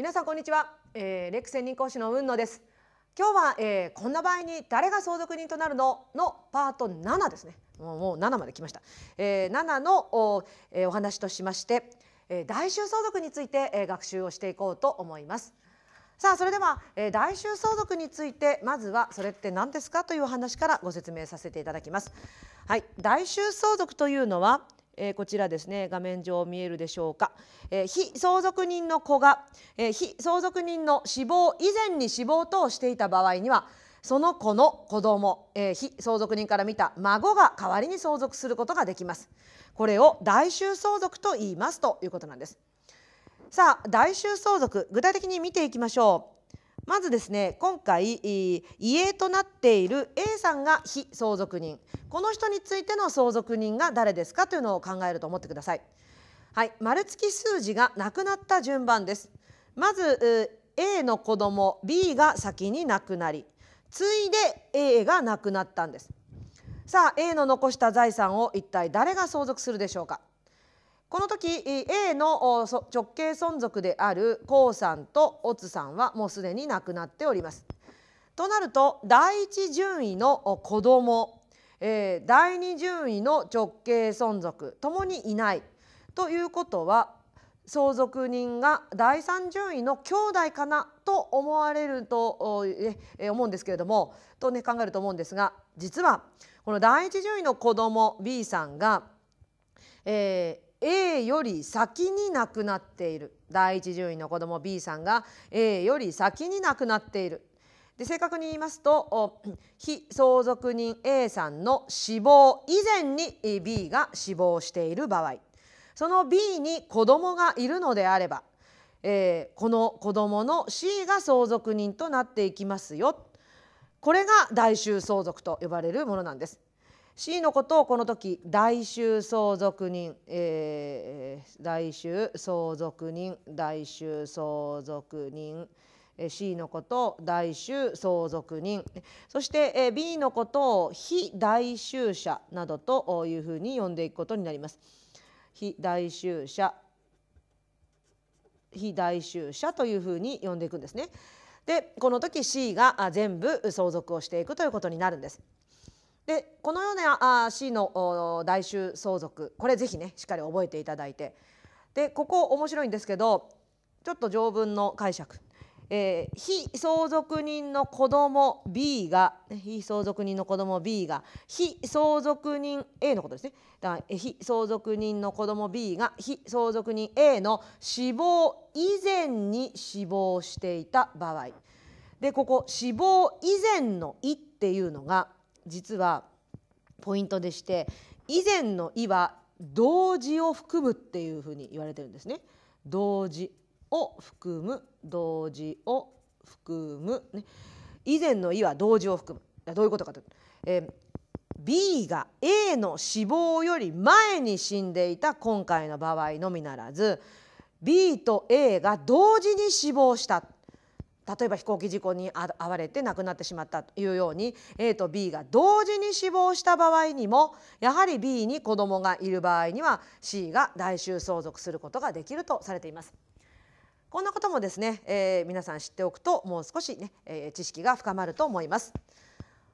皆さんこんにちは、えー、レック専任講師の雲野です今日は、えー、こんな場合に誰が相続人となるののパート7ですねもうもう7まで来ました、えー、7のお,、えー、お話としまして、えー、大衆相続について、えー、学習をしていこうと思いますさあそれでは、えー、大衆相続についてまずはそれって何ですかという話からご説明させていただきますはい、大衆相続というのはえー、こちらですね画面上見えるでしょうか、えー、被相続人の子が、えー、被相続人の死亡以前に死亡等していた場合にはその子の子供、えー、被相続人から見た孫が代わりに相続することができますこれを代衆相続と言いますということなんですさあ代衆相続具体的に見ていきましょうまずですね今回遺影となっている A さんが非相続人この人についての相続人が誰ですかというのを考えると思ってください。はい丸付き数字がなくなった順番です。まず A の子供 B が先に亡くなり次いで A が亡くなったんです。さあ A の残した財産を一体誰が相続するでしょうかこの時 A の直系存続である甲さんと乙さんはもうすでに亡くなっております。となると第一順位の子供、えー、第二順位の直系存続ともにいないということは相続人が第三順位の兄弟かなと思われると、えー、思うんですけれどもと、ね、考えると思うんですが実はこの第一順位の子供 B さんが、えー、A より先に亡くなっている第一順位の子ども B さんが A より先に亡くなっているで正確に言いますと 非相続人 A さんの死亡以前に B が死亡している場合その B に子どもがいるのであれば、えー、この子どもの C が相続人となっていきますよこれが代衆相続と呼ばれるものなんです。C のことをこの時大衆相続人、えー、代衆相続人大衆相続人 C のことを大衆相続人そして B のことを非代衆者などというふうに呼んでいくことになります。非代衆者非代衆者というふうに呼んでいくんですね。でこの時 C が全部相続をしていくということになるんです。でこのようなあ C の大衆相続これぜひねしっかり覚えていただいてでここ面白いんですけどちょっと条文の解釈、えー、非相続人の子供 B が非相続人の子供 B が非相続人 A のことですねだから非相続人の子供 B が非相続人 A の死亡以前に死亡していた場合でここ死亡以前の「い」っていうのが「実はポイントでして以前の「い」は同時を含むっていうふうに言われてるんですね。同時を含む同時を含む、ね、以前の「い」は同時を含むどういうことかというと、えー、B が A の死亡より前に死んでいた今回の場合のみならず B と A が同時に死亡した例えば飛行機事故に遭われて亡くなってしまったというように A と B が同時に死亡した場合にもやはり B に子供がいる場合には C が代衆相続することができるとされています。こんなこともですね、えー、皆さん知っておくともう少しね、えー、知識が深まると思います。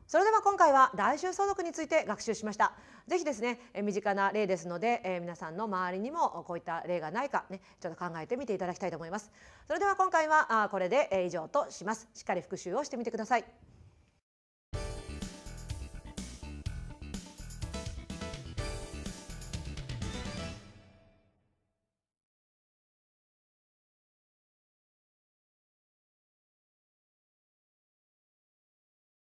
それでは今回は大衆相続について学習しましたぜひですね身近な例ですので、え皆さんの周りにもこういった例がないかねちょっと考えてみていただきたいと思いますそれでは今回はこれで以上としますしっかり復習をしてみてください